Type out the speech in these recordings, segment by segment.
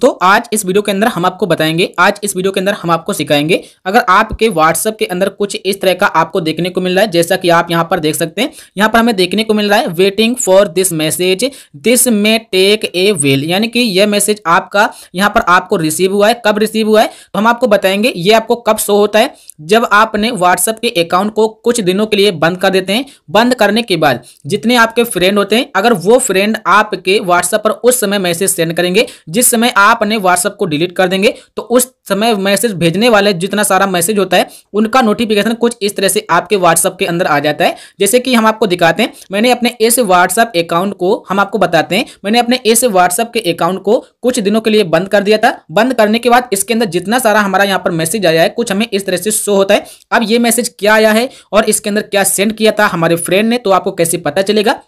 दोस्तों आज इस वीडियो के अंदर हम आपको बताएंगे आज इस वीडियो के अंदर हम आपको सिखाएंगे अगर आपके व्हाट्सएप के अंदर कुछ इस तरह का आपको देखने को मिल रहा है जैसा कि आप यहाँ पर देख सकते हैं यहाँ पर हमें देखने को मिल रहा है waiting for this message this में टेक ए वेल यानी कि यह मैसेज आपका यहाँ पर आपको रिसीव हुआ है कब रिसीव हुआ है तो हम आपको बताएंगे ये आपको कब शो होता है जब आपने व्हाट्सएप के अकाउंट को कुछ दिनों के लिए बंद कर देते हैं बंद करने के बाद जितने आपके फ्रेंड होते हैं अगर वो फ्रेंड आपके व्हाट्सएप पर उस समय मैसेज सेंड करेंगे जिस समय आप आप अपने व्हाट्सएप को डिलीट कर देंगे तो उस समय मैसेज भेजने वाले जितना सारा मैसेज होता है उनका नोटिफिकेशन कुछ इस तरह से आपके व्हाट्सएप के अंदर आ जाता है जैसे कि हम आपको दिखाते हैं मैंने अपने इस व्हाट्सएप अकाउंट को हम आपको बताते हैं मैंने अपने इस व्हाट्सएप के अकाउंट को कुछ दिनों के लिए बंद कर दिया था बंद करने के बाद इसके अंदर जितना सारा हमारा यहाँ पर मैसेज आया है कुछ हमें इस तरह से शो होता है अब ये मैसेज क्या आया है और इसके अंदर क्या सेंड किया था हमारे फ्रेंड ने तो आपको कैसे पता चलेगा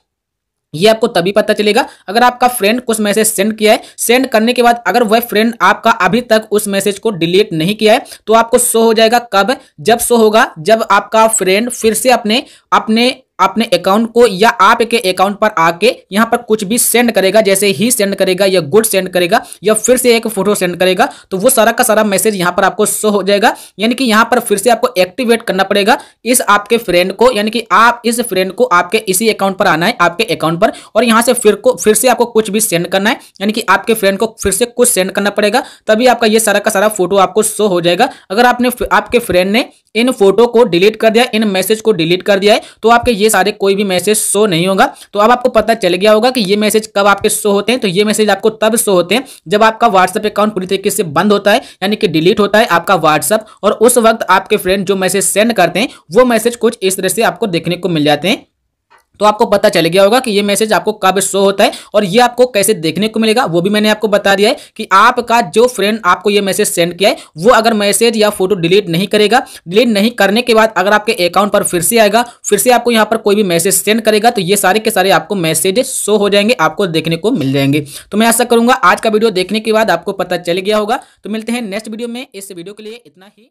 ये आपको तभी पता चलेगा अगर आपका फ्रेंड कुछ मैसेज सेंड किया है सेंड करने के बाद अगर वह फ्रेंड आपका अभी तक उस मैसेज को डिलीट नहीं किया है तो आपको शो हो जाएगा कब जब शो होगा जब आपका फ्रेंड फिर से अपने अपने अपने अकाउंट को या आपके अकाउंट पर आके यहाँ पर कुछ भी सेंड करेगा जैसे ही सेंड करेगा या गुड सेंड करेगा या फिर से एक फोटो सेंड करेगा तो वो सारा का सारा मैसेज यहाँ पर आपको शो हो जाएगा यानी कि यहाँ पर फिर से आपको एक्टिवेट करना पड़ेगा इस आपके फ्रेंड को यानी कि आप इस फ्रेंड को आपके इसी अकाउंट पर आना है आपके अकाउंट पर और यहाँ से फिर को फिर से आपको कुछ भी सेंड करना है यानी कि आपके फ्रेंड को फिर से कुछ सेंड करना पड़ेगा तभी आपका ये सारा का सारा फोटो आपको शो हो जाएगा अगर आपने आपके फ्रेंड ने इन फोटो को डिलीट कर दिया इन मैसेज को डिलीट कर दिया है तो आपके ये सारे कोई भी मैसेज शो नहीं होगा तो अब आपको पता चल गया होगा कि ये मैसेज कब आपके शो होते हैं तो ये मैसेज आपको तब शो होते हैं जब आपका व्हाट्सअप अकाउंट पूरी तरीके से बंद होता है यानी कि डिलीट होता है आपका व्हाट्सअप और उस वक्त आपके फ्रेंड जो मैसेज सेंड करते हैं वो मैसेज कुछ इस तरह से आपको देखने को मिल जाते हैं तो आपको पता चल गया होगा कि ये मैसेज आपको कब शो होता है और ये आपको कैसे देखने को मिलेगा वो भी मैंने आपको बता दिया है कि आपका जो फ्रेंड आपको ये मैसेज सेंड किया है वो अगर मैसेज या फोटो डिलीट नहीं करेगा डिलीट नहीं करने के बाद अगर आपके अकाउंट पर फिर से आएगा फिर से आपको यहाँ पर कोई भी मैसेज सेंड करेगा तो ये सारे के सारे आपको मैसेज शो हो जाएंगे आपको देखने को मिल जाएंगे तो मैं ऐसा करूंगा आज का वीडियो देखने के बाद आपको पता चल गया होगा तो मिलते हैं नेक्स्ट वीडियो में इस वीडियो के लिए इतना ही